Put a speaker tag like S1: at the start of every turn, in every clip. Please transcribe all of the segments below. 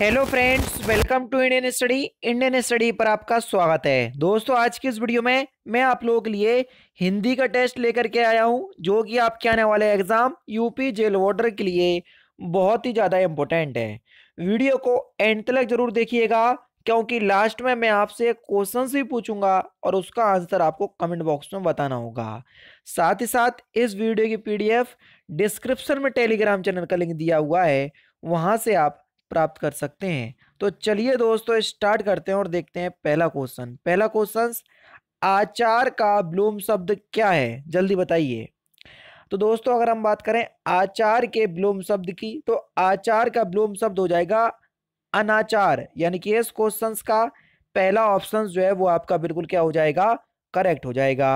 S1: hello friends welcome to Indian Study Indian Study पर आपका स्वागत है दोस्तों आज की इस वीडियो में मैं आप लोगों के लिए हिंदी का टेस्ट लेकर के आया हूं जो कि आपके आने वाले एग्ज़ाम यूपी जेल वॉर्डर के लिए बहुत ही ज़्यादा इम्पोर्टेंट है वीडियो को एंड तक जरूर देखिएगा क्योंकि लास्ट में मैं आपसे क्वेश्चन भी पूछूंगा और उसका आंसर आपको कमेंट बॉक्स में बताना होगा साथ ही साथ इस वीडियो की पीडीएफ डिस्क्रिप्शन में टेलीग्राम चैनल का लिंक दिया हुआ है वहाँ से आप प्राप्त कर सकते हैं तो चलिए दोस्तों स्टार्ट करते हैं और देखते हैं पहला क्वेश्चन पहला क्वेश्चन आचार का ब्लूम शब्द क्या है जल्दी बताइए तो दोस्तों अगर हम बात करें आचार के ब्लूम शब्द की तो आचार का ब्लूम शब्द हो जाएगा अनाचार यानी कि इस क्वेश्चन का पहला ऑप्शन जो है वो आपका बिल्कुल क्या हो जाएगा करेक्ट हो जाएगा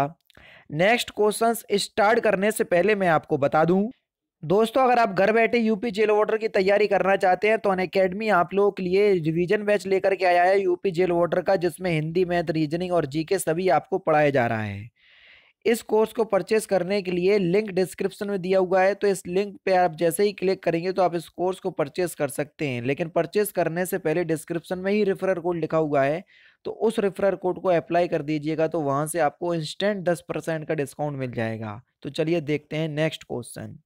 S1: नेक्स्ट क्वेश्चन स्टार्ट करने से पहले मैं आपको बता दूं दोस्तों अगर आप घर बैठे यूपी जेल वोटर की तैयारी करना चाहते हैं तो अन अकेडमी आप लोगों के लिए रिवीजन बैच लेकर के आया है यूपी जेल वोटर का जिसमें हिंदी मैथ रीजनिंग और जीके सभी आपको पढ़ाया जा रहा है इस कोर्स को परचेस करने के लिए लिंक डिस्क्रिप्शन में दिया हुआ है तो इस लिंक पर आप जैसे ही क्लिक करेंगे तो आप इस कोर्स को परचेस कर सकते हैं लेकिन परचेस करने से पहले डिस्क्रिप्शन में ही रेफरल कोड लिखा हुआ है तो उस रेफरल कोड को अप्लाई कर दीजिएगा तो वहाँ से आपको इंस्टेंट दस परसेंट का डिस्काउंट मिल जाएगा तो चलिए देखते हैं नेक्स्ट क्वेश्चन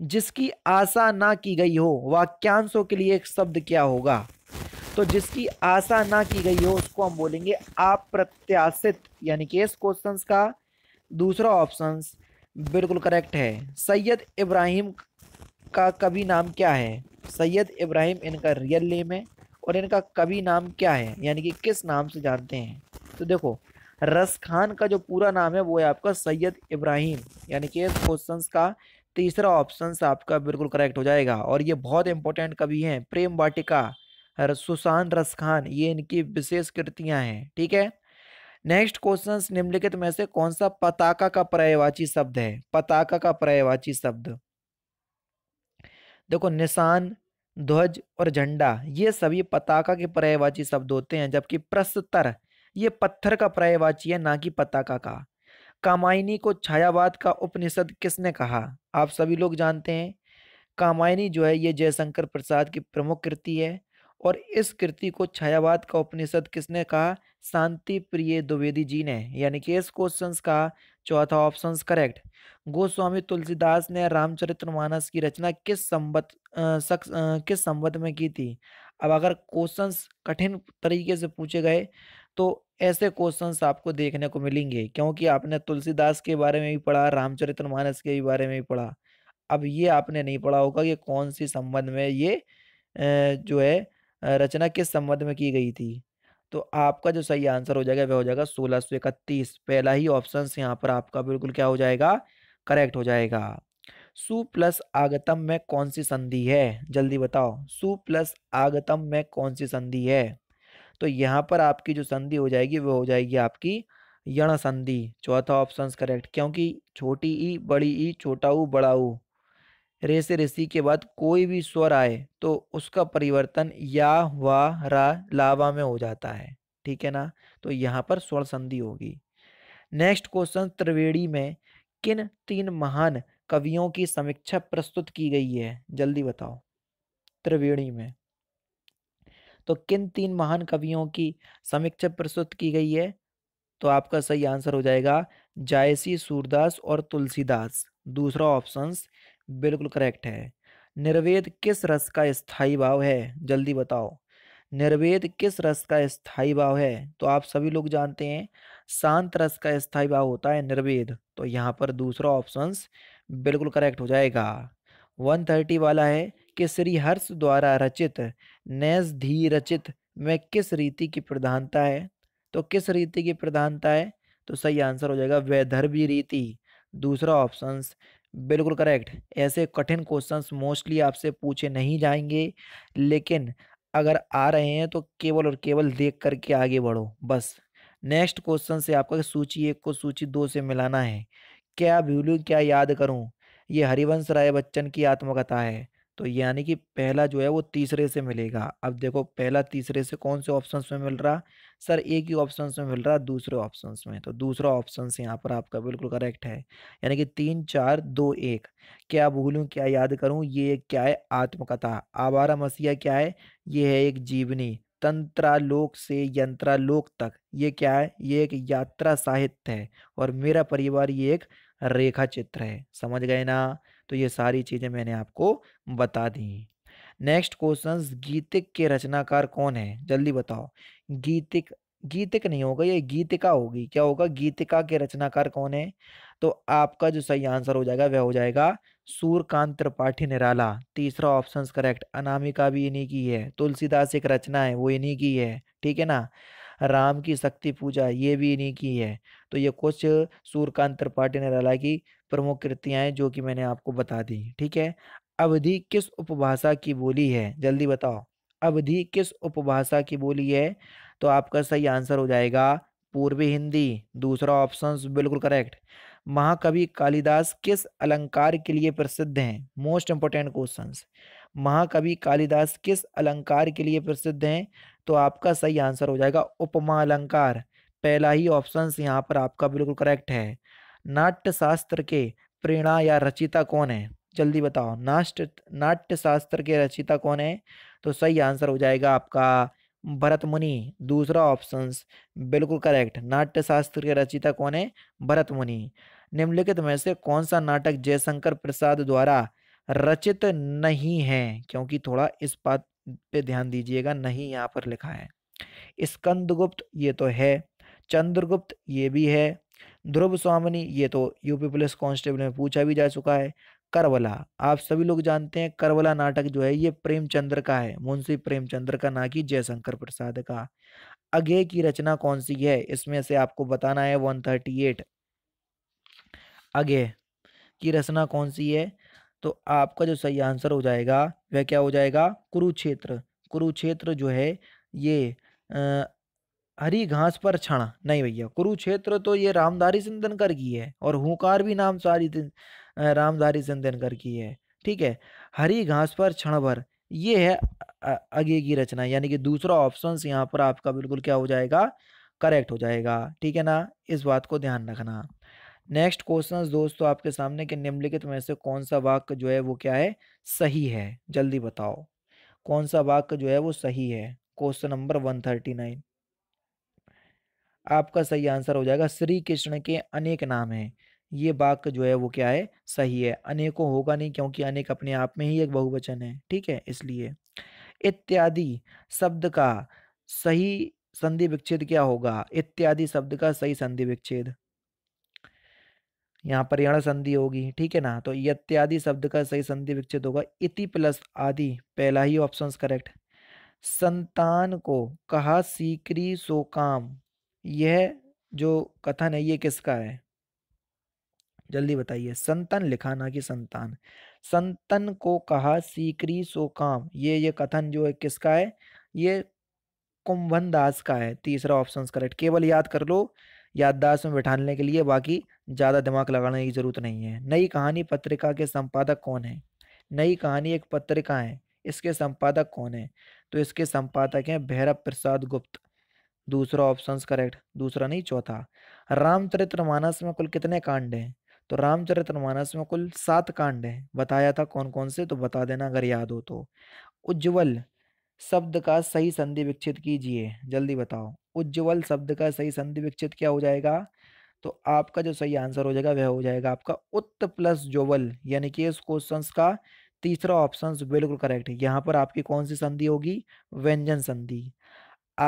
S1: जिसकी आशा ना की गई हो वाक्यांशों के लिए एक शब्द क्या होगा तो जिसकी आशा ना की गई हो उसको हम बोलेंगे अप्रत्याशित यानी कि इस क्वेश्चन का दूसरा ऑप्शन बिल्कुल करेक्ट है सैयद इब्राहिम का कभी नाम क्या है सैयद इब्राहिम इनका रियल नेम है और इनका कभी नाम क्या है यानी कि किस नाम से जानते हैं तो देखो रस खान का जो पूरा नाम है वो है आपका सैयद इब्राहिम यानी कि इस क्वेश्चन का तीसरा ऑप्शन आपका बिल्कुल करेक्ट हो जाएगा और ये बहुत इंपॉर्टेंट कवि हैं प्रेम वाटिका सुशान रस खान ये इनकी विशेष कृतियां हैं ठीक है नेक्स्ट क्वेश्चन निम्नलिखित में से कौन सा पताका का पर्यायवाची शब्द है पताका का पर्यायवाची शब्द देखो निशान ध्वज और झंडा ये सभी पताका के पर्यायवाची शब्द होते हैं जबकि प्रस्तर ये पत्थर का पर्यायवाची है ना कि पताका का कामायनी को छायावाद का उपनिषद किसने कहा आप सभी लोग जानते हैं कामायनी जो है ये जयशंकर प्रसाद की प्रमुख कृति है और इस कृति को छायावाद का उपनिषद किसने कहा शांति प्रिय द्विवेदी जी ने यानी कि इस क्वेश्चन का चौथा ऑप्शन करेक्ट गोस्वामी तुलसीदास ने रामचरितमानस की रचना किस संबद्ध शख्स किस संबत में की थी अब अगर क्वेश्चन कठिन तरीके से पूछे गए तो ऐसे क्वेश्चंस आपको देखने को मिलेंगे क्योंकि आपने तुलसीदास के बारे में भी पढ़ा रामचरितमानस के बारे में भी पढ़ा अब ये आपने नहीं पढ़ा होगा कि कौन सी संबंध में ये जो है रचना किस संबंध में की गई थी तो आपका जो सही आंसर हो जाएगा वह हो जाएगा सोलह सौ इकतीस पहला ही ऑप्शन यहाँ पर आपका बिल्कुल क्या हो जाएगा करेक्ट हो जाएगा सु प्लस आगतम में कौन सी संधि है जल्दी बताओ सु प्लस आगतम में कौन सी संधि है तो यहाँ पर आपकी जो संधि हो जाएगी वो हो जाएगी आपकी यण संधि चौथा ऑप्शन करेक्ट क्योंकि छोटी ई बड़ी ई छोटा ऊ बड़ा ऊ रे से ऋषि के बाद कोई भी स्वर आए तो उसका परिवर्तन या वा रा लावा में हो जाता है ठीक है ना तो यहाँ पर स्वर संधि होगी नेक्स्ट क्वेश्चन त्रिवेणी में किन तीन महान कवियों की समीक्षा प्रस्तुत की गई है जल्दी बताओ त्रिवेणी में तो किन तीन महान कवियों की समीक्षा प्रस्तुत की गई है तो आपका सही आंसर हो जाएगा जायसी सूरदास और तुलसीदास दूसरा ऑप्शन बिल्कुल करेक्ट है निर्वेद किस रस का स्थाई भाव है जल्दी बताओ निर्वेद किस रस का स्थाई भाव है तो आप सभी लोग जानते हैं शांत रस का स्थाई भाव होता है निर्वेद तो यहाँ पर दूसरा ऑप्शन बिल्कुल करेक्ट हो जाएगा वन थर्टी वाला है कि श्री हर्ष द्वारा रचित नैजधी रचित में किस रीति की प्रधानता है तो किस रीति की प्रधानता है तो सही आंसर हो जाएगा वैधर्वी रीति दूसरा ऑप्शन बिल्कुल करेक्ट ऐसे कठिन क्वेश्चंस मोस्टली आपसे पूछे नहीं जाएंगे लेकिन अगर आ रहे हैं तो केवल और केवल देख करके आगे बढ़ो बस नेक्स्ट क्वेश्चन से आपका सूची एक को सूची दो से मिलाना है क्या भूलू क्या याद करूँ ये हरिवंश राय बच्चन की आत्मकथा है तो यानी कि पहला जो है वो तीसरे से मिलेगा अब देखो पहला तीसरे से कौन से ऑप्शन में मिल रहा सर एक ही ऑप्शन में मिल रहा दूसरे ऑप्शन में तो दूसरा ऑप्शन यहाँ पर आपका बिल्कुल करेक्ट है यानी कि तीन चार दो एक क्या भूलूँ क्या याद करूँ ये क्या है आत्मकथा आवारा मसीहा क्या है ये है एक जीवनी तंत्रालोक से यंत्रालोक तक ये क्या है ये एक यात्रा साहित्य है और मेरा परिवार ये एक रेखा चित्र है समझ गए ना तो ये सारी चीज़ें मैंने आपको बता दी नेक्स्ट क्वेश्चन गीतिक के रचनाकार कौन है जल्दी बताओ गीतिक गीतिक नहीं होगा ये गीतिका होगी क्या होगा गीतिका के रचनाकार कौन है तो आपका जो सही आंसर हो जाएगा वह हो जाएगा सूर्यकांत त्रिपाठी निराला तीसरा ऑप्शन करेक्ट अनामिका भी इन्हीं की है तुलसीदास एक रचना है वो इन्हीं की है ठीक है ना राम की शक्ति पूजा ये भी इन्हीं की है तो ये कुछ सूर्यकांत त्रिपाठी ने रला की प्रमुख कृतियाँ हैं जो कि मैंने आपको बता दी ठीक है अवधि किस उपभाषा की बोली है जल्दी बताओ अवधि किस उपभाषा की बोली है तो आपका सही आंसर हो जाएगा पूर्वी हिंदी दूसरा ऑप्शन बिल्कुल करेक्ट महाकवि कालिदास किस अलंकार के लिए प्रसिद्ध हैं मोस्ट इंपोर्टेंट क्वेश्चन महाकवि कालिदास किस अलंकार के लिए प्रसिद्ध हैं तो आपका सही आंसर हो जाएगा उपमा अलंकार पहला ही ऑप्शन यहाँ पर आपका बिल्कुल करेक्ट है नाट्य शास्त्र के प्रेरणा या रचिता कौन है जल्दी बताओ नाट्य नाट्य शास्त्र के रचिता कौन है तो सही आंसर हो जाएगा आपका भरत मुनि दूसरा ऑप्शन बिल्कुल करेक्ट नाट्य शास्त्र के रचिता कौन है भरत मुनि निम्नलिखित में से कौन सा नाटक जयशंकर प्रसाद द्वारा रचित नहीं है क्योंकि थोड़ा इस बात पे ध्यान दीजिएगा नहीं यहाँ पर लिखा है स्कंदगुप्त ये तो है चंद्रगुप्त ये भी है ध्रुव स्वामिनी ये तो यूपी पुलिस कांस्टेबल में पूछा भी जा चुका है करवला आप सभी लोग जानते हैं करवला नाटक जो है ये प्रेमचंद्र का है मुंशी प्रेमचंद्र का ना कि जयशंकर प्रसाद का अगे की रचना कौन सी है इसमें से आपको बताना है वन थर्टी एट अगे की रचना कौन सी है तो आपका जो सही आंसर हो जाएगा वह क्या हो जाएगा कुरुक्षेत्र कुरुक्षेत्र जो है ये आ, हरी घास पर क्षण नहीं भैया कुरुक्षेत्र तो ये रामधारी कर की है और हुकार भी नाम सारी रामधारी कर की है ठीक है हरी घास पर क्षण भर ये है आगे की रचना यानी कि दूसरा ऑप्शन यहाँ पर आपका बिल्कुल क्या हो जाएगा करेक्ट हो जाएगा ठीक है ना इस बात को ध्यान रखना नेक्स्ट क्वेश्चन दोस्तों आपके सामने कि निम्नलिखित में से कौन सा वाक्य जो है वो क्या है सही है जल्दी बताओ कौन सा वाक्य जो है वो सही है question number one thirty nine आपका सही आंसर हो जाएगा श्री कृष्ण के अनेक नाम हैं ये वाक्य जो है वो क्या है सही है अनेकों होगा नहीं क्योंकि अनेक अपने आप में ही एक बहुवचन है ठीक है इसलिए इत्यादि शब्द का सही संधि विच्छेद क्या होगा इत्यादि शब्द का सही संधि विच्छेद यहाँ यण संधि होगी ठीक है ना तो इत्यादि शब्द का सही संधि विकसित होगा इति प्लस आदि पहला ही ऑप्शन करेक्ट संतान को कहा सीकरी सो काम यह जो कथन है ये किसका है जल्दी बताइए संतन लिखाना की संतान संतन को कहा सीकरी सो काम ये ये कथन जो है किसका है ये कुंभन दास का है तीसरा ऑप्शन करेक्ट केवल याद कर लो याददाश्त में बिठाने के लिए बाकी ज़्यादा दिमाग लगाने की ज़रूरत नहीं है नई कहानी पत्रिका के संपादक कौन है नई कहानी एक पत्रिका है इसके संपादक कौन है तो इसके संपादक हैं भैरव प्रसाद गुप्त दूसरा ऑप्शन करेक्ट दूसरा नहीं चौथा रामचरित्र मानस में कुल कितने कांड हैं तो रामचरित्र मानस में कुल सात कांड हैं बताया था कौन कौन से तो बता देना अगर याद हो तो उज्ज्वल शब्द का सही संधि विकसित कीजिए जल्दी बताओ उज्ज्वल शब्द का सही संधि विकसित क्या हो जाएगा तो आपका जो सही आंसर हो जाएगा वह हो जाएगा आपका उत्त प्लस जोवल यानी कि इस क्वेश्चन का तीसरा ऑप्शन बिल्कुल करेक्ट है यहाँ पर आपकी कौन सी संधि होगी व्यंजन संधि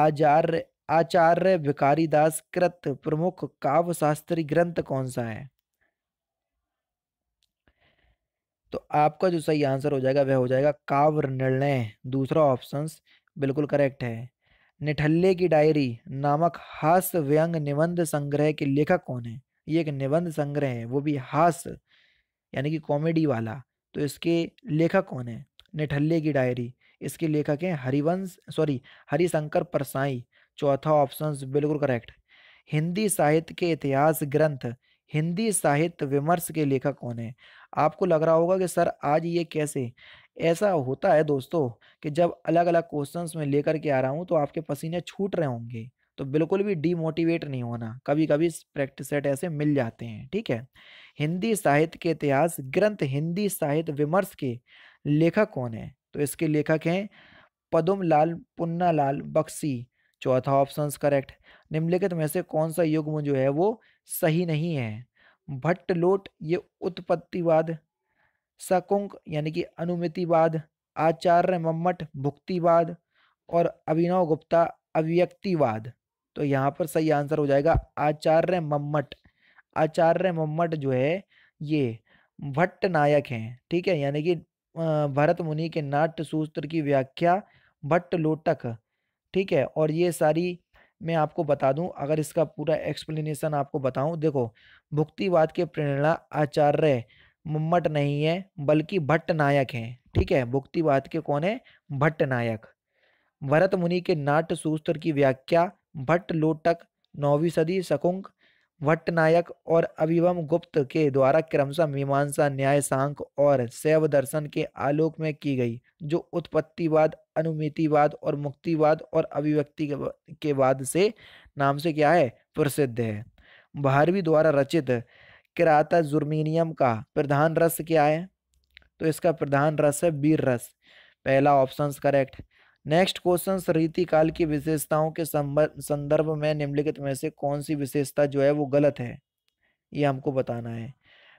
S1: आचार्य आचार्य भिकारी दास कृत प्रमुख काव्य शास्त्री ग्रंथ कौन सा है तो आपका जो सही आंसर हो जाएगा वह हो जाएगा काव्र निर्णय दूसरा ऑप्शन बिल्कुल करेक्ट है निठल्ले की डायरी नामक हास्य व्यंग निबंध संग्रह के लेखक कौन है ये एक निबंध संग्रह है वो भी हास्य यानी कि कॉमेडी वाला तो इसके लेखक कौन है निठल्ले की डायरी इसके लेखक हैं हरिवंश सॉरी हरिशंकर परसाई चौथा ऑप्शन बिल्कुल करेक्ट हिंदी साहित्य के इतिहास ग्रंथ हिंदी साहित्य विमर्श के लेखक कौन है आपको लग रहा होगा कि सर आज ये कैसे ऐसा होता है दोस्तों कि जब अलग अलग क्वेश्चंस में लेकर के आ रहा हूँ तो आपके पसीने छूट रहे होंगे तो बिल्कुल भी डीमोटिवेट नहीं होना कभी कभी प्रैक्टिस सेट ऐसे मिल जाते हैं ठीक है हिंदी साहित्य के इतिहास ग्रंथ हिंदी साहित्य विमर्श के लेखक कौन है तो इसके लेखक हैं पदुम लाल पुन्ना लाल बक्सी चौथा ऑप्शन करेक्ट निम्नलिखित में से कौन सा युग्म जो है वो सही नहीं है भट्ट लोट ये उत्पत्तिवाद सकुंक यानी कि अनुमितिवाद आचार्य मम्मट भुक्तिवाद और अभिनव गुप्ता अव्यक्तिवाद तो यहाँ पर सही आंसर हो जाएगा आचार्य मम्मट आचार्य मम्मट जो है ये भट्ट नायक हैं ठीक है यानी कि भरत मुनि के नाट्य सूत्र की व्याख्या भट्ट लोटक ठीक है और ये सारी मैं आपको बता दूं अगर इसका पूरा एक्सप्लेनेशन आपको बताऊं देखो भुक्तिवाद के प्रेरणा आचार्य मम्मट नहीं है बल्कि भट्ट नायक हैं ठीक है भुक्तिवाद के कौन है भट्ट नायक भरत मुनि के नाट्य सूस्त्र की व्याख्या भट्ट लोटक नौवीं सदी शकुंक भट्टनायक और अभिवम गुप्त के द्वारा क्रमशः मीमांसा न्याय सांक और शैव दर्शन के आलोक में की गई जो उत्पत्तिवाद अनुमितिवाद और मुक्तिवाद और अभिव्यक्ति के बाद से नाम से क्या है प्रसिद्ध है भारवी द्वारा रचित किराता जुर्मीनियम का प्रधान रस क्या है तो इसका प्रधान रस है बीर रस पहला ऑप्शन करेक्ट नेक्स्ट क्वेश्चन रीति काल की विशेषताओं के संदर्भ में निम्नलिखित में से कौन सी विशेषता जो है वो गलत है ये हमको बताना है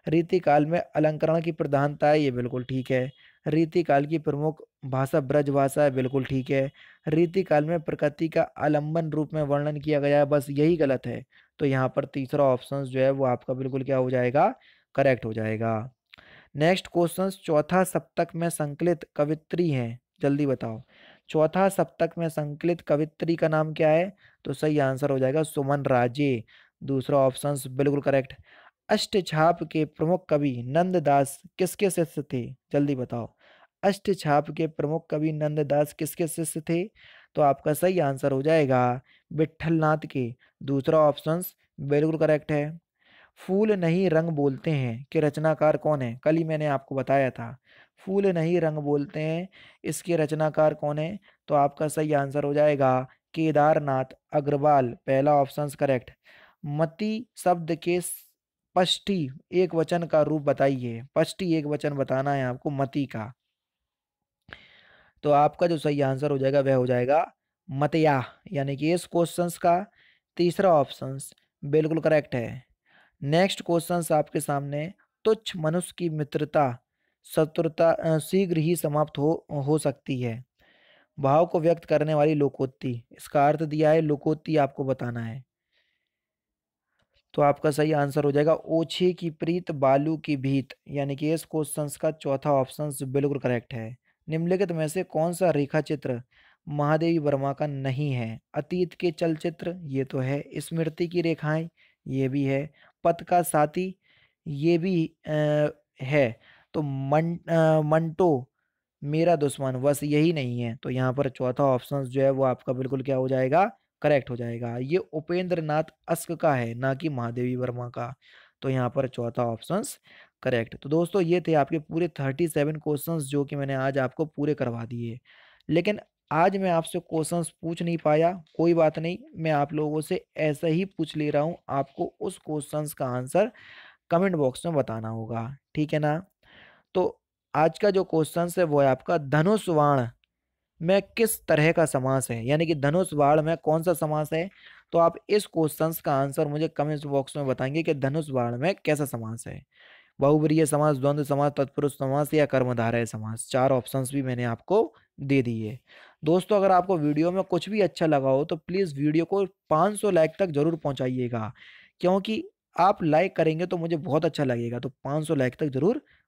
S1: रीति काल में अलंकरण की प्रधानता है ये बिल्कुल ठीक है रीति काल की प्रमुख भाषा ब्रज भाषा है बिल्कुल ठीक है रीति काल में प्रकृति का आलंबन रूप में वर्णन किया गया है बस यही गलत है तो यहाँ पर तीसरा ऑप्शन जो है वो आपका बिल्कुल क्या हो जाएगा करेक्ट हो जाएगा नेक्स्ट क्वेश्चन चौथा सप्तक में संकलित कवित्री हैं जल्दी बताओ चौथा सप्तक में संकलित कवित्री का नाम क्या है तो सही आंसर हो जाएगा सुमन राजे दूसरा ऑप्शन बिल्कुल करेक्ट अष्टछाप के प्रमुख कवि नंददास किसके शिष्य थे जल्दी बताओ अष्टछाप के प्रमुख कवि नंददास किसके शिष्य थे तो आपका सही आंसर हो जाएगा नाथ के दूसरा ऑप्शन बिल्कुल करेक्ट है फूल नहीं रंग बोलते हैं कि रचनाकार कौन है कल ही मैंने आपको बताया था फूल नहीं रंग बोलते हैं इसके रचनाकार कौन है तो आपका सही आंसर हो जाएगा केदारनाथ अग्रवाल पहला ऑप्शन करेक्ट मती शब्द के पष्टी एक वचन का रूप बताइए पष्टी एक वचन बताना है आपको मती का तो आपका जो सही आंसर हो जाएगा वह हो जाएगा मतया यानी कि इस क्वेश्चन का तीसरा ऑप्शन बिल्कुल करेक्ट है नेक्स्ट क्वेश्चन आपके सामने तुच्छ मनुष्य की मित्रता शत्रुता शीघ्र ही समाप्त हो हो सकती है भाव को व्यक्त करने वाली लोकोत्ति इसका अर्थ दिया है लोकोत्ति आपको बताना है तो आपका सही आंसर हो जाएगा ओछे की प्रीत बालू की भीत यानी कि इस क्वेश्चन का चौथा ऑप्शन बिल्कुल करेक्ट है निम्नलिखित में से कौन सा रेखा चित्र महादेवी वर्मा का नहीं है अतीत के चलचित्र ये तो है स्मृति की रेखाएं ये भी है पथ का साथी ये भी आ, है तो मन आ, मंटो तो मेरा दुश्मन बस यही नहीं है तो यहाँ पर चौथा ऑप्शन जो है वो आपका बिल्कुल क्या हो जाएगा करेक्ट हो जाएगा ये उपेंद्र नाथ अस्क का है ना कि महादेवी वर्मा का तो यहाँ पर चौथा ऑप्शन करेक्ट तो दोस्तों ये थे आपके पूरे थर्टी सेवन क्वेश्चन जो कि मैंने आज आपको पूरे करवा दिए लेकिन आज मैं आपसे क्वेश्चंस पूछ नहीं पाया कोई बात नहीं मैं आप लोगों से ऐसा ही पूछ ले रहा हूँ आपको उस क्वेश्चंस का आंसर कमेंट बॉक्स में बताना होगा ठीक है ना तो आज का जो क्वेश्चन है वो है आपका धनुषवाण में किस तरह का समास है यानी कि धनुषवाण में कौन सा समास है तो आप इस क्वेश्चन का आंसर मुझे कमेंट बॉक्स में बताएंगे कि धनुषवाण में कैसा समास है बहुवरीय समास द्वंद्व समास तत्पुरुष समास या कर्मधारय समास चार ऑप्शंस भी मैंने आपको दे दिए दोस्तों अगर आपको वीडियो में कुछ भी अच्छा लगा हो तो प्लीज़ वीडियो को 500 लाइक तक ज़रूर पहुंचाइएगा क्योंकि आप लाइक करेंगे तो मुझे बहुत अच्छा लगेगा तो 500 लाइक तक ज़रूर